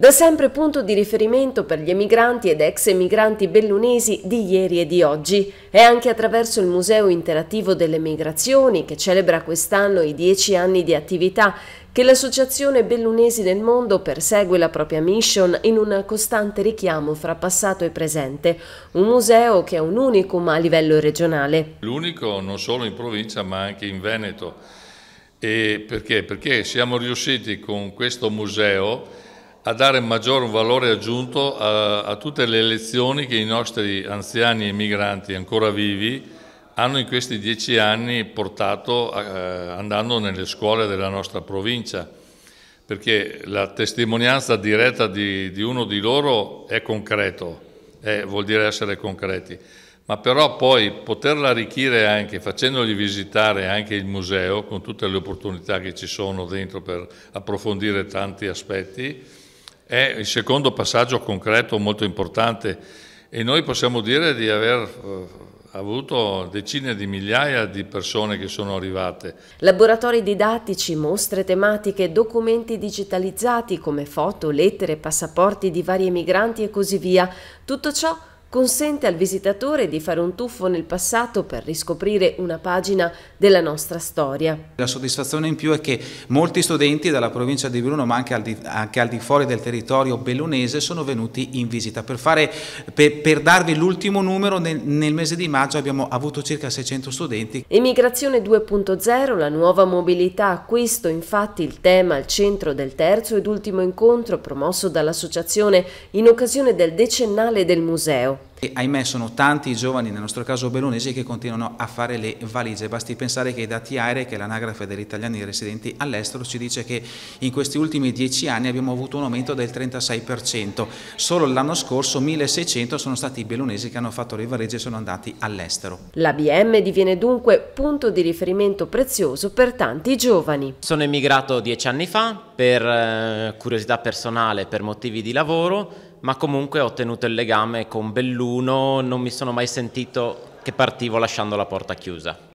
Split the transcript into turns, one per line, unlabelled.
da sempre punto di riferimento per gli emigranti ed ex emigranti bellunesi di ieri e di oggi. È anche attraverso il Museo Interattivo delle Migrazioni, che celebra quest'anno i dieci anni di attività, che l'Associazione Bellunesi del Mondo persegue la propria mission in un costante richiamo fra passato e presente, un museo che è un unicum a livello regionale.
L'unico non solo in provincia ma anche in Veneto. E perché? Perché siamo riusciti con questo museo a dare maggior valore aggiunto a, a tutte le lezioni che i nostri anziani emigranti ancora vivi hanno in questi dieci anni portato eh, andando nelle scuole della nostra provincia, perché la testimonianza diretta di, di uno di loro è concreto, è, vuol dire essere concreti, ma però poi poterla arricchire anche facendogli visitare anche il museo con tutte le opportunità che ci sono dentro per approfondire tanti aspetti, è il secondo passaggio concreto molto importante e noi possiamo dire di aver eh, avuto decine di migliaia di persone che sono arrivate.
Laboratori didattici, mostre tematiche, documenti digitalizzati come foto, lettere, passaporti di vari emigranti e così via. Tutto ciò consente al visitatore di fare un tuffo nel passato per riscoprire una pagina della nostra storia.
La soddisfazione in più è che molti studenti dalla provincia di Bruno ma anche al di, anche al di fuori del territorio bellunese sono venuti in visita. Per, fare, per, per darvi l'ultimo numero nel, nel, mese di maggio abbiamo avuto circa 600 studenti.
Emigrazione 2.0, la nuova mobilità, questo infatti il tema al centro del terzo ed ultimo incontro promosso dall'associazione in occasione del decennale del museo.
E ahimè sono tanti i giovani, nel nostro caso bellunesi, che continuano a fare le valigie. Basti pensare che i dati aerei, che è l'anagrafe degli italiani residenti all'estero, ci dice che in questi ultimi dieci anni abbiamo avuto un aumento del 36%. Solo l'anno scorso 1600 sono stati i bellunesi che hanno fatto le valigie e sono andati all'estero.
L'ABM diviene dunque punto di riferimento prezioso per tanti giovani.
Sono emigrato dieci anni fa per eh, curiosità personale, per motivi di lavoro ma comunque ho tenuto il legame con Belluno, non mi sono mai sentito che partivo lasciando la porta chiusa.